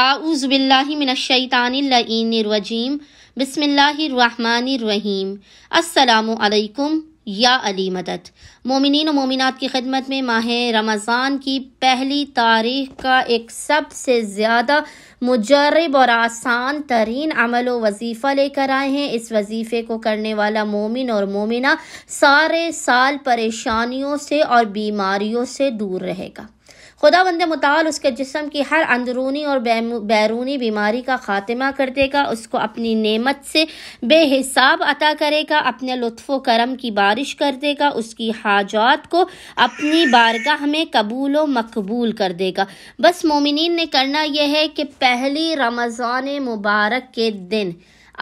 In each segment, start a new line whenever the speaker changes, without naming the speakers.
आऊज़बिल्लाशैतानरजीम बसमीम असलकम या अली मदद मोमिन और मोमिनत की खिदमत में माह रमज़ान की पहली तारीख का एक सबसे ज़्यादा मुजरब और आसान तरीन अमल व वजीफ़ा लेकर आए हैं इस वजीफ़े को करने वाला मोमिन और मोमिना सारे साल परेशानियों से और बीमारियों से दूर रहेगा खुदा बंद मताल उसके जिसम की हर अंदरूनी और बैरूनी बीमारी का खात्मा कर देगा उसको अपनी नेमत से बेहिसाब अता करेगा अपने लुफ्फ करम की बारिश कर देगा उसकी हाजात को अपनी बारगाह में कबूल व मकबूल कर देगा बस मोमिन ने करना यह है कि पहली रमज़ान मुबारक के दिन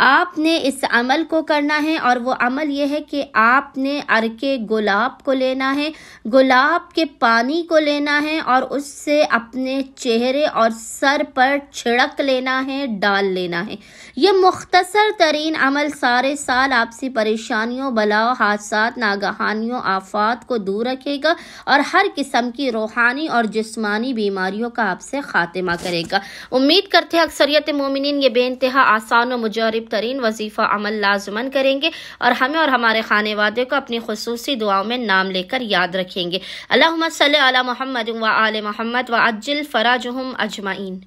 आपने इस अमल को करना है और वो अमल ये है कि आपने अरके गुलाब को लेना है गुलाब के पानी को लेना है और उससे अपने चेहरे और सर पर छिड़क लेना है डाल लेना है ये मुख्तसर तरीन अमल सारे साल आपसी परेशानियों बलाओ हादसा नागहानियों आफात को दूर रखेगा और हर किस्म की रूहानी और जिसमानी बीमारियों का आपसे खात्मा करेगा उम्मीद करते हैं अक्सरियत मोमिन ये बेानतहा आसान और मुजरब तरीन वजीफ़ा अमल लाजमन करेंगे और हमें और हमारे खाने वादे को अपनी खसूसी दुआओं में नाम लेकर याद रखेंगे अल्लाह सल मोहम्मद व आल मोहम्मद व अजिल फराज अजमाइन